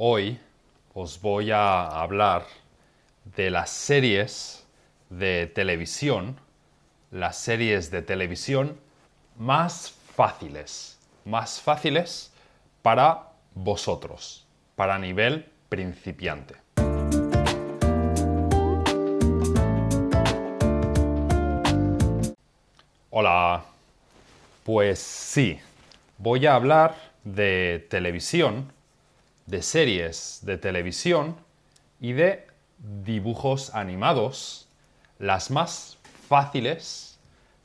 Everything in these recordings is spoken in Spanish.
Hoy os voy a hablar de las series de televisión, las series de televisión más fáciles, más fáciles para vosotros, para nivel principiante. Hola, pues sí, voy a hablar de televisión de series de televisión y de dibujos animados las más fáciles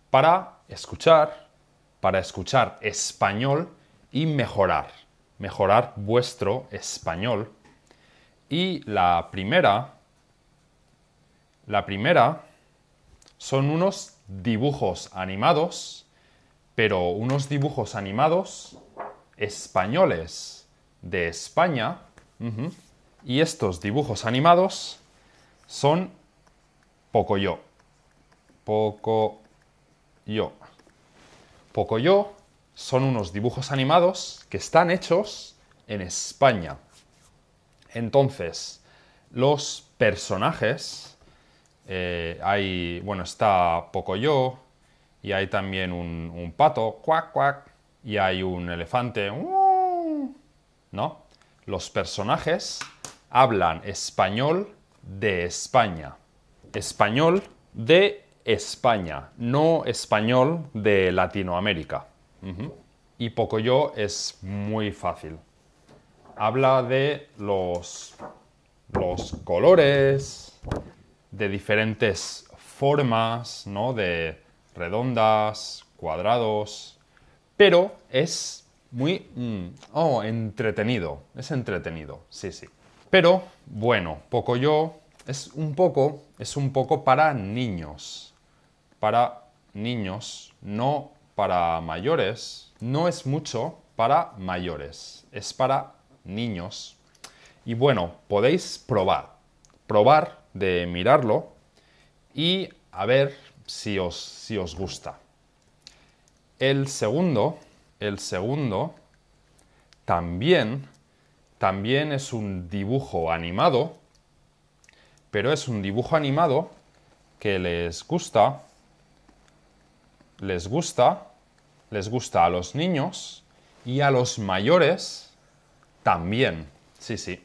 para escuchar, para escuchar español y mejorar, mejorar vuestro español. Y la primera, la primera son unos dibujos animados, pero unos dibujos animados españoles de España. Y estos dibujos animados son yo poco yo son unos dibujos animados que están hechos en España. Entonces, los personajes, eh, hay, bueno, está yo y hay también un, pato, cuac, cuac, y hay un elefante, uh, ¿no? Los personajes hablan español de España. Español de España, no español de Latinoamérica. Y Pocoyo es muy fácil. Habla de los, los colores, de diferentes formas, ¿no? De redondas, cuadrados, pero es muy... Mm, oh, entretenido. Es entretenido, sí, sí. Pero, bueno, poco yo es un poco, es un poco para niños. Para niños, no para mayores. No es mucho para mayores, es para niños. Y bueno, podéis probar, probar de mirarlo y a ver si os, si os gusta. El segundo el segundo, también, también es un dibujo animado, pero es un dibujo animado que les gusta, les gusta, les gusta a los niños y a los mayores también. Sí, sí.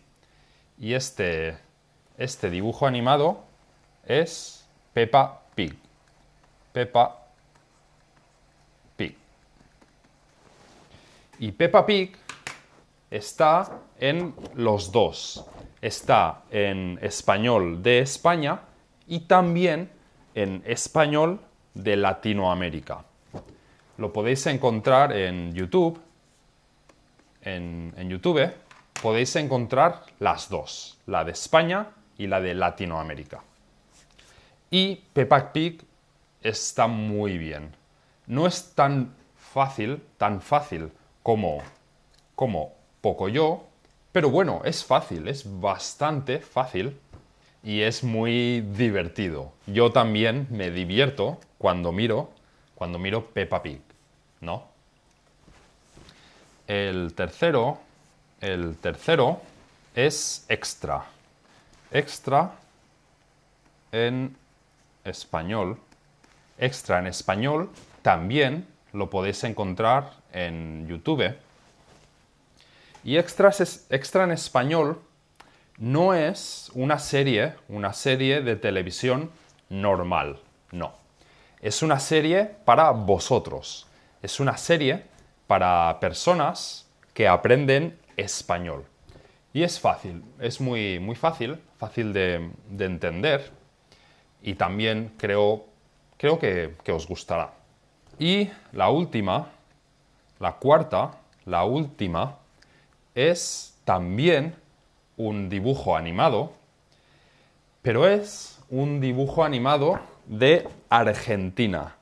Y este, este dibujo animado es Peppa Pig. Peppa Y Peppa Pig está en los dos. Está en español de España y también en español de Latinoamérica. Lo podéis encontrar en YouTube. En, YouTube ¿eh? podéis encontrar las dos, la de España y la de Latinoamérica. Y Peppa Pig está muy bien. No es tan fácil, tan fácil como, como yo pero bueno, es fácil, es bastante fácil y es muy divertido. Yo también me divierto cuando miro, cuando miro Peppa Pig, ¿no? El tercero, el tercero es extra. Extra en español. Extra en español también lo podéis encontrar en YouTube. Y Extra en español no es una serie, una serie de televisión normal, no. Es una serie para vosotros. Es una serie para personas que aprenden español. Y es fácil, es muy, muy fácil, fácil de, de entender y también creo, creo que, que os gustará. Y la última, la cuarta, la última, es también un dibujo animado, pero es un dibujo animado de Argentina,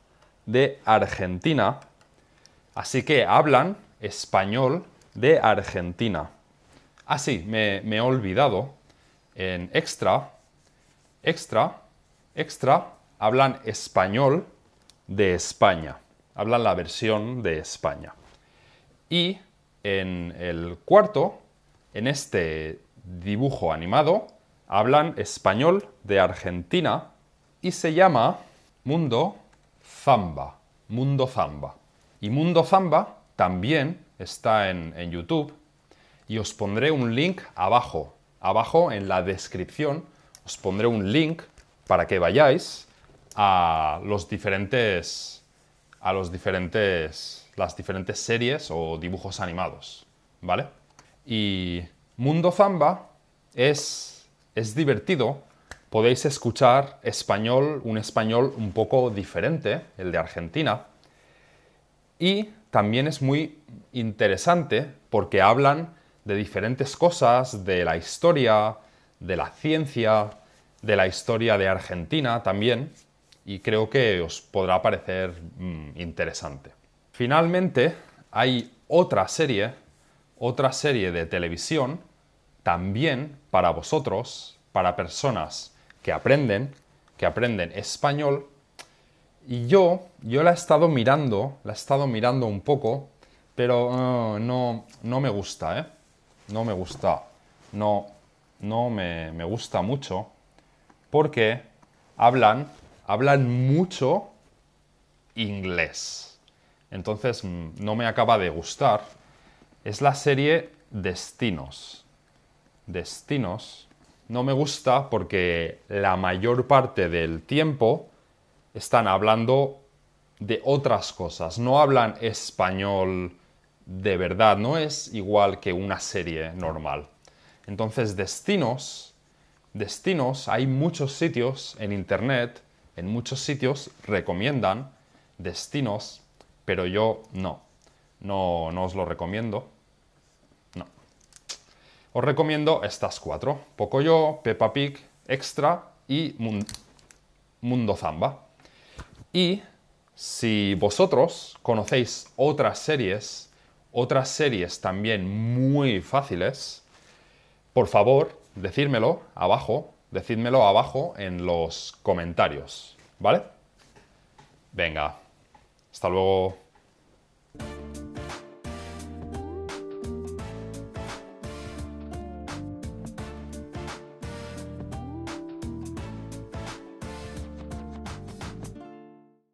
de Argentina, así que hablan español de Argentina. Ah, sí, me, me he olvidado, en extra, extra, extra, hablan español de España hablan la versión de España. Y en el cuarto, en este dibujo animado, hablan español de Argentina y se llama Mundo Zamba. Mundo Zamba. Y Mundo Zamba también está en, en YouTube y os pondré un link abajo. Abajo en la descripción os pondré un link para que vayáis a los diferentes a los diferentes, las diferentes series o dibujos animados, ¿vale? Y Mundo Zamba es, es divertido, podéis escuchar español, un español un poco diferente, el de Argentina, y también es muy interesante porque hablan de diferentes cosas, de la historia, de la ciencia, de la historia de Argentina también, y creo que os podrá parecer mm, interesante. Finalmente, hay otra serie, otra serie de televisión, también para vosotros, para personas que aprenden, que aprenden español. Y yo, yo la he estado mirando, la he estado mirando un poco, pero ah, no, no me gusta, ¿eh? No me gusta, no, no me, me gusta mucho, porque hablan hablan mucho inglés. Entonces mm, no me acaba de gustar. Es la serie Destinos. Destinos. No me gusta porque la mayor parte del tiempo están hablando de otras cosas. No hablan español de verdad. No es igual que una serie normal. Entonces, destinos. Destinos. Hay muchos sitios en Internet en muchos sitios recomiendan destinos, pero yo no. No, no os lo recomiendo. No. Os recomiendo estas cuatro. Pocoyo, Peppa Pig, Extra y Mundo, Mundo Zamba. Y si vosotros conocéis otras series, otras series también muy fáciles, por favor, decírmelo abajo Decídmelo abajo en los comentarios, ¿vale? Venga, hasta luego.